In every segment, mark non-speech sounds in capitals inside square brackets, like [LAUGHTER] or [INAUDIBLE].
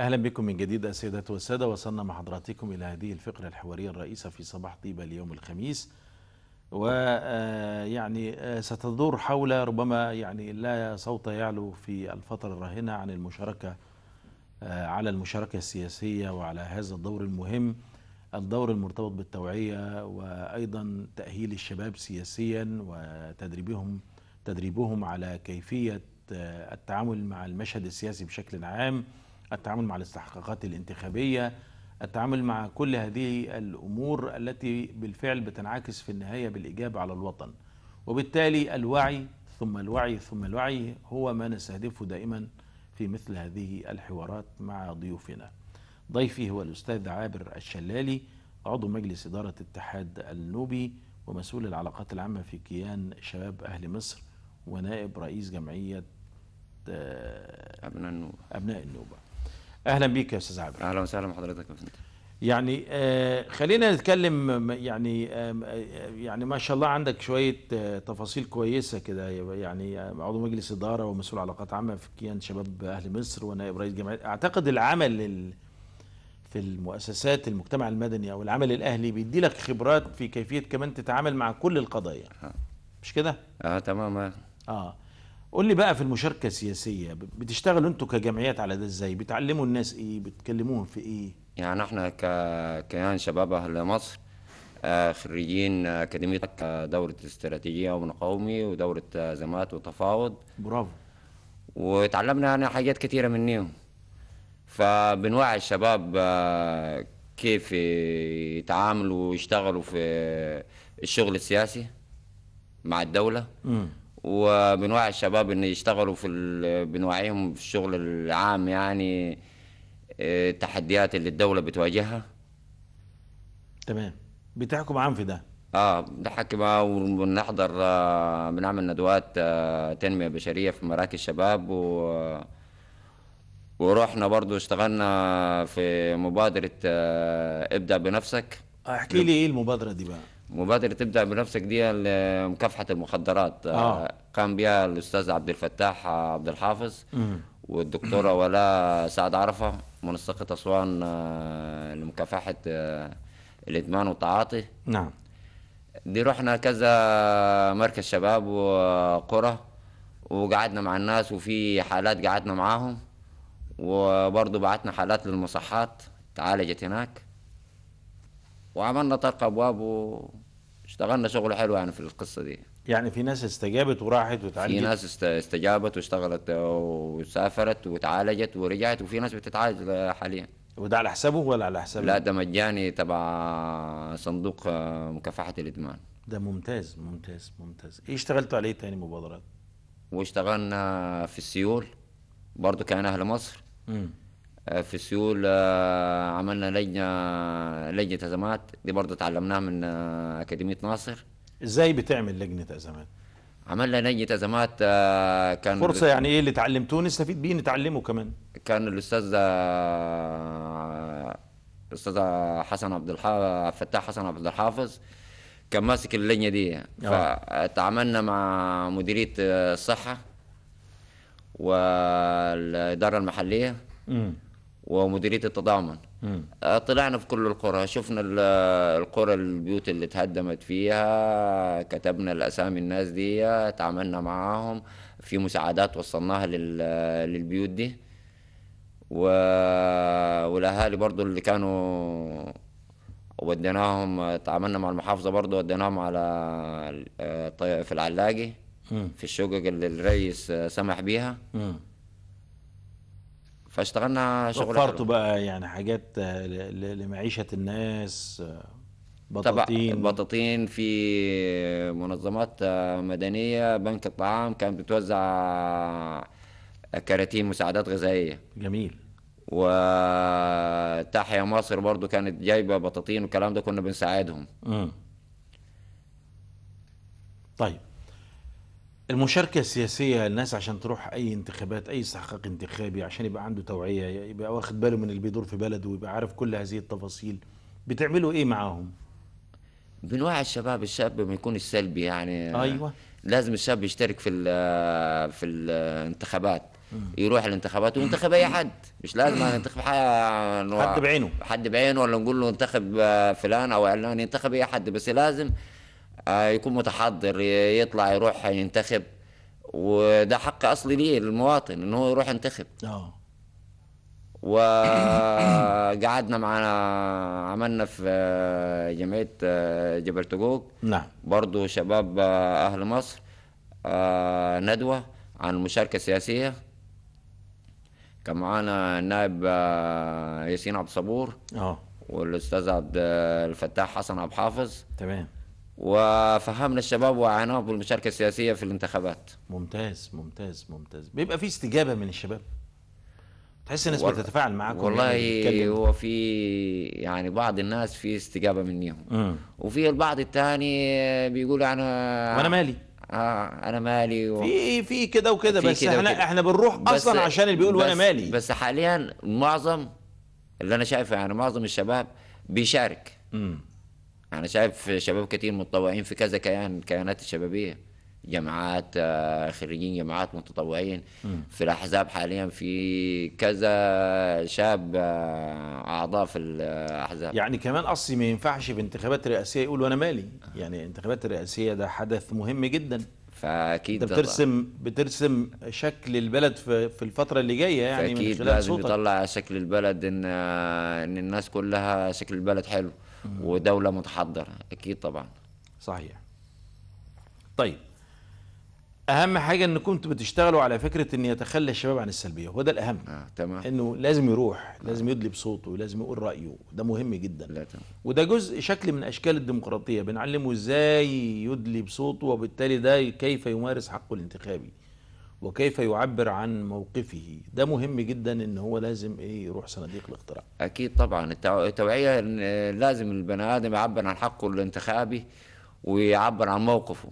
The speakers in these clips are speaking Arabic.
أهلا بكم من جديد السيدات والسادة وصلنا مع حضراتكم إلى هذه الفقرة الحوارية الرئيسة في صباح طيبة اليوم الخميس ويعني آه، آه، ستدور حول ربما يعني لا صوت يعلو في الفترة الراهنة عن المشاركة آه، على المشاركة السياسية وعلى هذا الدور المهم الدور المرتبط بالتوعية وأيضا تأهيل الشباب سياسيا وتدريبهم تدريبهم على كيفية التعامل مع المشهد السياسي بشكل عام التعامل مع الاستحقاقات الانتخابية التعامل مع كل هذه الأمور التي بالفعل بتنعكس في النهاية بالإجابة على الوطن وبالتالي الوعي ثم الوعي ثم الوعي هو ما نستهدفه دائما في مثل هذه الحوارات مع ضيوفنا ضيفي هو الأستاذ عابر الشلالي عضو مجلس إدارة اتحاد النوبي ومسؤول العلاقات العامة في كيان شباب أهل مصر ونائب رئيس جمعية آه، أبناء النوبة أبناء النوبة اهلا بيك يا استاذ عابر اهلا وسهلا بحضرتك يا فندم يعني آه خلينا نتكلم يعني آه يعني ما شاء الله عندك شويه آه تفاصيل كويسه كده يعني آه، عضو مجلس اداره ومسؤول علاقات عامه في كيان شباب اهل مصر ونائب رئيس جمعيه اعتقد العمل في المؤسسات المجتمع المدني او العمل الاهلي بيدي لك خبرات في كيفيه كمان تتعامل مع كل القضايا مش كده؟ اه تمام اه, آه. قول لي بقى في المشاركة السياسية بتشتغلوا انتوا كجمعيات على ده ازاي؟ بتعلموا الناس ايه؟ بتكلموهم في ايه؟ يعني احنا ككيان شباب اهل مصر آه، خريجين آه، أكاديمية دورة استراتيجية قومي ودورة أزمات آه، وتفاوض برافو وتعلمنا يعني حاجات كثيرة منهم فبنوعي الشباب كيف يتعاملوا ويشتغلوا في الشغل السياسي مع الدولة م. وبنوعي الشباب ان يشتغلوا في بنوعيهم في الشغل العام يعني التحديات آه، اللي الدوله بتواجهها تمام بتحكم عام في ده اه بنحكم آه، وبنحضر آه بنعمل ندوات آه تنميه بشريه في مراكز شباب و ورحنا برضو اشتغلنا في مبادره آه ابدا بنفسك احكي لي ايه المبادره دي بقى مبادرة تبدأ بنفسك دي مكافحة المخدرات آه. قام بها الأستاذ عبد الفتاح عبد الحافظ والدكتورة [CLEARS THROAT] ولاء سعد عرفة منسقة أسوان آه، لمكافحة آه، الإدمان والتعاطي نعم دي رحنا كذا مركز شباب وقرى وقعدنا مع الناس وفي حالات قعدنا معاهم وبرضه بعتنا حالات للمصحات تعالجت هناك وعملنا طرق ابواب واشتغلنا شغل حلو يعني في القصه دي يعني في ناس استجابت وراحت وتعالجت في ناس استجابت واشتغلت وسافرت وتعالجت ورجعت وفي ناس بتتعالج حاليا وده على حسابه ولا على حسابه؟ لا ده مجاني تبع صندوق مكافحه الادمان ده ممتاز ممتاز ممتاز ايه اشتغلتوا عليه تاني مبادرات؟ واشتغلنا في السيول برضو كان اهل مصر امم في سيول آه، عملنا لجنه لجنه ازمات دي برضه تعلمناها من آه، اكاديميه ناصر ازاي بتعمل لجنه ازمات عملنا لجنه ازمات آه، كان فرصه يعني ايه اللي اتعلمتوه نستفيد بيه نتعلمه كمان كان الاستاذ الاستاذ حسن عبد الحافظ فتاح حسن عبد الحافظ كان ماسك اللجنه دي فتعاملنا مع مديريه الصحه والاداره المحليه م. ومديريه التضامن آه، طلعنا في كل القرى شفنا القرى البيوت اللي اتهدمت فيها كتبنا الاسامي الناس دي تعاملنا معاهم في مساعدات وصلناها للبيوت دي و... والاهالي برضو اللي كانوا وديناهم تعاملنا مع المحافظه برضو وديناهم على آه، في العلاقي في الشقق اللي الرئيس سمح بيها فاشتغلنا شغل وفرتوا بقى يعني حاجات آه، لمعيشه الناس آه، بطاطين بطاطين في منظمات آه، مدنيه بنك الطعام كانت بتوزع كراتين مساعدات غذائيه جميل وتحيا مصر برضو كانت جايبه بطاطين والكلام ده كنا بنساعدهم امم طيب المشاركة السياسية الناس عشان تروح أي انتخابات أي استحقاق انتخابي عشان يبقى عنده توعية يبقى واخد باله من اللي بيدور في بلده ويبقى عارف كل هذه التفاصيل بتعملوا إيه معاهم؟ بنوعي الشباب الشاب ما يكونش سلبي يعني أيوة لازم الشاب يشترك في آه، في الانتخابات آه، يروح الانتخابات وينتخب اي حد مش لازم ينتخب حد بعينه حد بعينه ولا نقول له انتخب آه، فلان او علان ينتخب اي حد بس لازم آه، يكون متحضر يطلع يروح ينتخب وده حق اصلي ليه للمواطن ان هو يروح ينتخب اه وقعدنا معانا عملنا في آه، جمعيه آه، جبرتجوج نعم برضه شباب اهل مصر ندوه عن المشاركه السياسيه كان معانا النائب ياسين عبد الصبور اه والاستاذ عبد الفتاح حسن عبد حافظ تمام وفهمنا الشباب وعناهم بالمشاركه السياسيه في الانتخابات ممتاز ممتاز ممتاز بيبقى في استجابه من الشباب تحس الناس وال... بتتفاعل معاكم والله هو في يعني بعض الناس في استجابه منهم وفي البعض الثاني بيقول انا وانا مالي اه انا مالي و... في في كده وكده بس كدا احنا وكدا. احنا بنروح اصلا عشان اللي بيقول وانا مالي بس حاليا معظم اللي انا شايفه يعني معظم الشباب بيشارك امم انا شايف شباب كتير متطوعين في كذا كيان كيانات الشبابيه جماعات آه، خريجين جماعات متطوعين في الاحزاب حاليا في كذا شاب آه، اعضاء في الاحزاب يعني كمان اصلي ما ينفعش في انتخابات رئاسيه يقول انا مالي يعني انتخابات الرئاسيه ده حدث مهم جدا فاكيد انت بترسم بترسم شكل البلد في الفتره اللي جايه يعني فأكيد من خلال لازم يطلع شكل البلد ان آه، ان الناس كلها شكل البلد حلو ودوله متحضره اكيد طبعا صحيح طيب اهم حاجه انكم انتوا بتشتغلوا على فكره ان يتخلى الشباب عن السلبيه وده الاهم آه، تمام انه لازم يروح آه. لازم يدلي بصوته لازم يقول رايه ده مهم جدا لا تمام. وده جزء شكل من اشكال الديمقراطيه بنعلمه ازاي يدلي بصوته وبالتالي ده كيف يمارس حقه الانتخابي وكيف يعبر عن موقفه ده مهم جدا ان هو لازم ايه يروح صناديق الاقتراع اكيد طبعا التوعيه لازم البني ادم يعبر عن حقه الانتخابي ويعبر عن موقفه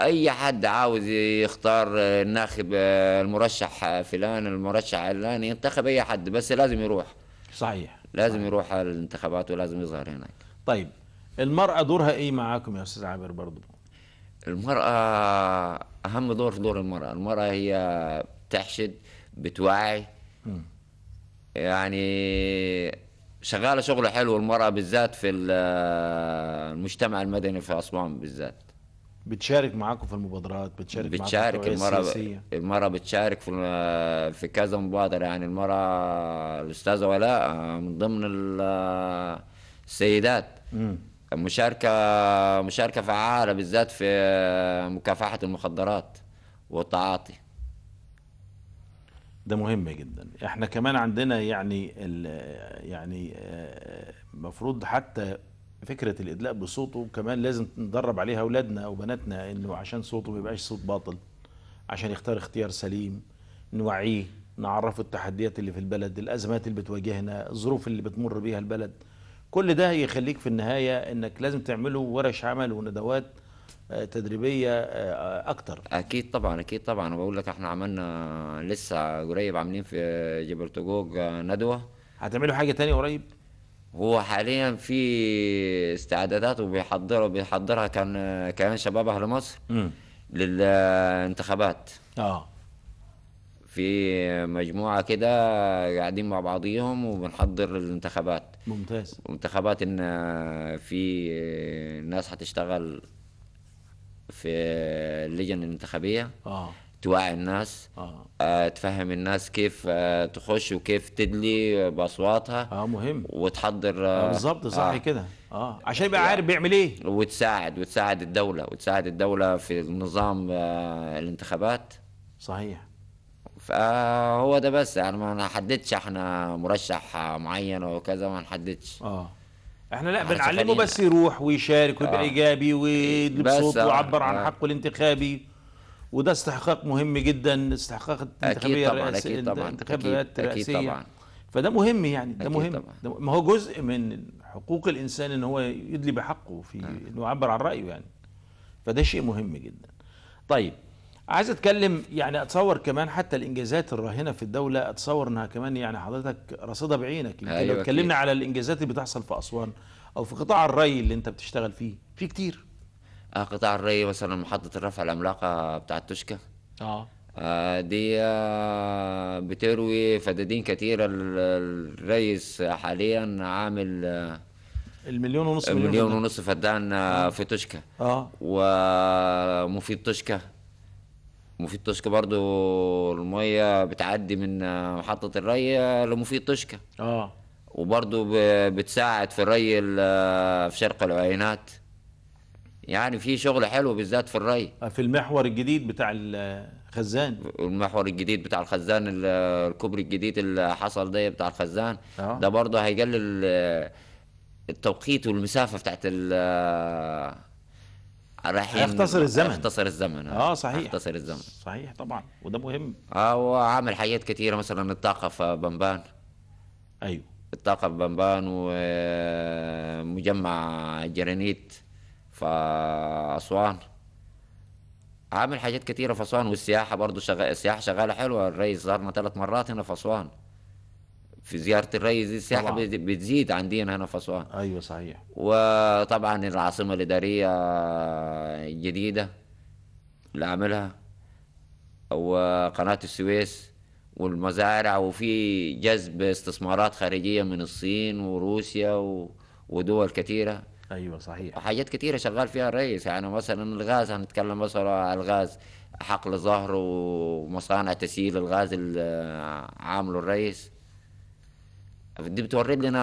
اي حد عاوز يختار الناخب المرشح فلان المرشح علان ينتخب اي حد بس لازم يروح صحيح لازم صحيح. يروح الانتخابات ولازم يظهر هناك طيب المرأة دورها ايه معاكم يا استاذ عابر برضو المرأة أهم دور في دور المرأة المرأة هي بتحشد بتوعي يعني شغالة شغل حلو المرأة بالذات في المجتمع المدني في أسوان بالذات بتشارك معاكم في المبادرات بتشارك بتشارك المرأة المرأة بتشارك في في كذا مبادرة يعني المرأة الأستاذة ولاء من ضمن السيدات مشاركه مشاركه فعاله بالذات في مكافحه المخدرات والتعاطي ده مهم جدا احنا كمان عندنا يعني يعني المفروض آه، حتى فكره الادلاء بصوته كمان لازم ندرب عليها اولادنا وبناتنا انه عشان صوته ما يبقاش صوت باطل عشان يختار اختيار سليم نوعيه نعرفه التحديات اللي في البلد الازمات اللي بتواجهنا الظروف اللي بتمر بيها البلد كل ده يخليك في النهايه انك لازم تعمله ورش عمل وندوات آه، تدريبيه آه، اكتر اكيد طبعا اكيد طبعا بقول لك احنا عملنا لسه قريب عاملين في جبل تجوج ندوه هتعملوا حاجه تانية قريب هو حاليا في استعدادات وبيحضروا بيحضرها كان كان شباب اهل مصر م. للانتخابات اه في مجموعه كده قاعدين مع بعضيهم وبنحضر الانتخابات ممتاز انتخابات ان في ناس هتشتغل في اللجنة الانتخابيه اه توعي الناس آه. آه، تفهم الناس كيف آه، تخش وكيف تدلي باصواتها اه مهم وتحضر آه،, آه بالظبط صح آه كده اه عشان يبقى عارف بيعمل ايه وتساعد وتساعد الدوله وتساعد الدوله في نظام الانتخابات صحيح فهو ده بس يعني ما نحددش احنا مرشح معين وكذا ما نحددش اه احنا لا بنعلمه بس يروح ويشارك ويبقى آه. ايجابي ويدلب صوته ويعبر آه. عن حقه الانتخابي وده استحقاق مهم جدا استحقاق الانتخابيه الرئاسيه طبعا اكيد طبعا فده مهم يعني ده مهم ما هو جزء من حقوق الانسان ان هو يدلي بحقه في آه. انه يعبر عن رايه يعني فده شيء مهم جدا طيب عايز اتكلم يعني اتصور كمان حتى الانجازات الراهنه في الدوله اتصور انها كمان يعني حضرتك رصيده بعينك يمكن أيوة لو اتكلمنا على الانجازات اللي بتحصل في اسوان او في قطاع الري اللي انت بتشتغل فيه في كتير آه قطاع الري مثلا محطه الرفع العملاقه بتاعت توشكا اه, آه، دي آه، بتروي فدادين كتيرة الرئيس حاليا عامل آه، المليون ونص المليون ونص فدان في توشكا اه ومفيد توشكا مفيد طشكة برضو المية بتعدي من محطة الري لمفيد طشكة اه وبرضو بتساعد في الري في شرق العينات يعني في شغل حلو بالذات في الري آه، في المحور الجديد بتاع الخزان المحور الجديد بتاع الخزان الكوبري الجديد اللي حصل ده بتاع الخزان آه. ده برضه هيقلل التوقيت والمسافه بتاعت رايحين اختصر الزمن اختصر الزمن اه صحيح اختصر الزمن صحيح طبعا وده مهم اه وعامل حاجات كثيره مثلا الطاقه في بمبان ايوه الطاقه في بمبان ومجمع آه، جرانيت في اسوان عامل حاجات كثيره في اسوان والسياحه برضه شغال السياحه شغاله حلوه الرئيس زارنا ثلاث مرات هنا في اسوان في زيارة الري دي السياحة بتزيد عندنا هنا في أسوان أيوة صحيح وطبعا العاصمة الإدارية الجديدة اللي عاملها وقناة السويس والمزارع وفي جذب استثمارات خارجية من الصين وروسيا و... ودول كثيرة ايوه صحيح وحاجات كثيره شغال فيها الرئيس يعني مثلا الغاز هنتكلم مثلا على الغاز حقل ظهر ومصانع تسييل الغاز اللي عامله الرئيس دي بتوري لنا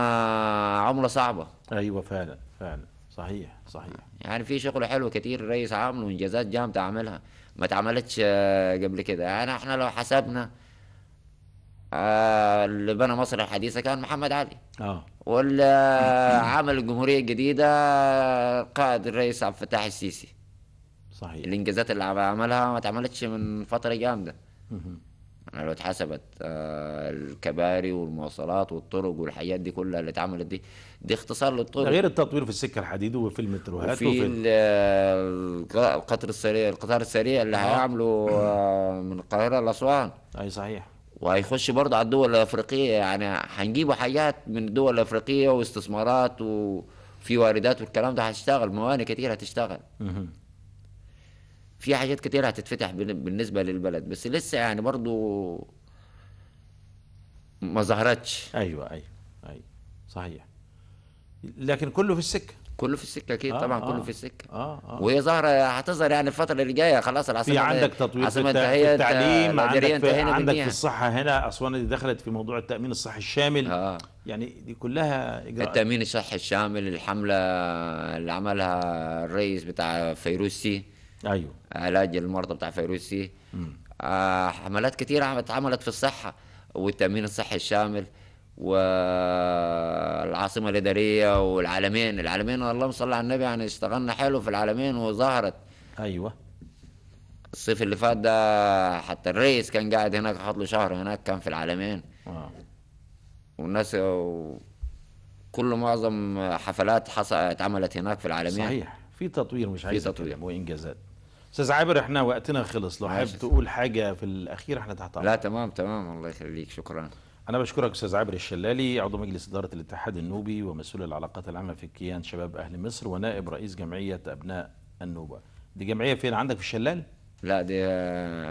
عمله صعبه ايوه فعلا فعلا صحيح صحيح يعني في شغل حلو كتير الرئيس عامله وانجازات جامده عاملها ما اتعملتش آه، قبل كده يعني احنا لو حسبنا آه، اللي بنى مصر الحديثه كان محمد علي اه واللي آه، عمل الجمهوريه الجديده قائد الرئيس عبد الفتاح السيسي صحيح الانجازات اللي عملها ما اتعملتش من فتره جامده يعني لو اتحسبت آه، الكباري والمواصلات والطرق والحاجات دي كلها اللي اتعملت دي دي اختصار للطرق غير التطوير في السكه الحديد وفي المتروهات وفي وفي آه، القطر السريع القطار السريع اللي آه. هيعمله من القاهره لاسوان اي صحيح وهيخش برضه على الدول الافريقيه يعني هنجيبوا حاجات من الدول الافريقيه واستثمارات وفي واردات والكلام ده هتشتغل موانئ كتير هتشتغل في حاجات كتير هتتفتح بالنسبه للبلد بس لسه يعني برضو ما ظهرتش ايوه ايوه ايوه صحيح لكن كله في السكه كله في السكه اكيد آه طبعا آه كله في السكه اه اه وهي ظاهره هتظهر يعني الفتره اللي جايه خلاص العاصمه في عندك تطوير في التعليم عندك في, عندك في الصحه هنا اسوان اللي دخلت في موضوع التامين الصحي الشامل آه يعني دي كلها اجراءات التامين الصحي الشامل الحمله اللي عملها الرئيس بتاع فيروسي ايوه علاج المرضى بتاع فيروس سي آه حملات كثيره اتعملت في الصحه والتامين الصحي الشامل والعاصمه الاداريه والعالمين العالمين والله صل على النبي يعني اشتغلنا حلو في العالمين وظهرت ايوه الصيف اللي فات ده حتى الرئيس كان قاعد هناك حط له شهر هناك كان في العالمين آه. والناس كل معظم حفلات حصلت اتعملت هناك في العالمين صحيح في تطوير مش عايز في تطوير وانجازات استاذ عابر احنا وقتنا خلص لو حابب تقول حاجه في الاخير احنا تحت لا تمام تمام الله يخليك شكرا انا بشكرك استاذ عابر الشلالي عضو مجلس اداره الاتحاد النوبي ومسؤول العلاقات العامه في كيان شباب اهل مصر ونائب رئيس جمعيه ابناء النوبه دي جمعيه فين عندك في الشلال لا دي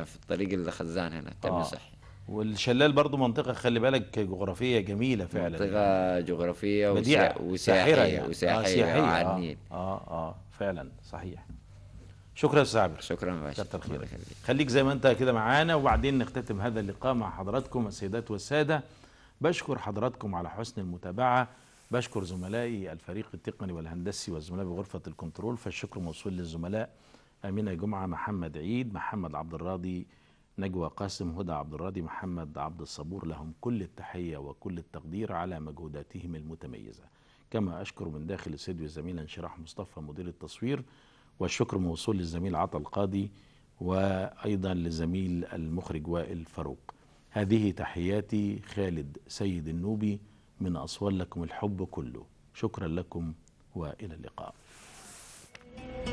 في الطريق الخزان هنا التامين آه. الصحي والشلال برضو منطقة خلي بالك جغرافية جميلة فعلا منطقة جغرافية بديعة وسياحية وساحرة يعني. آه، وسياحية آه. آه آه فعلا صحيح شكرا استاذ عامر شكرا كتر خيرك خليك زي ما انت كده معانا وبعدين نختتم هذا اللقاء مع حضراتكم السيدات والساده بشكر حضراتكم على حسن المتابعه بشكر زملائي الفريق التقني والهندسي والزملاء بغرفه الكنترول فالشكر موصول للزملاء امينه جمعه محمد عيد محمد عبد الراضي نجوى قاسم هدى عبد الراضي محمد عبد الصبور لهم كل التحيه وكل التقدير على مجهوداتهم المتميزه كما اشكر من داخل استديو زميلا شراح مصطفى مدير التصوير والشكر موصول للزميل عطا القاضي وأيضا للزميل المخرج وائل فاروق هذه تحياتي خالد سيد النوبي من أسوان لكم الحب كله شكرا لكم وإلى اللقاء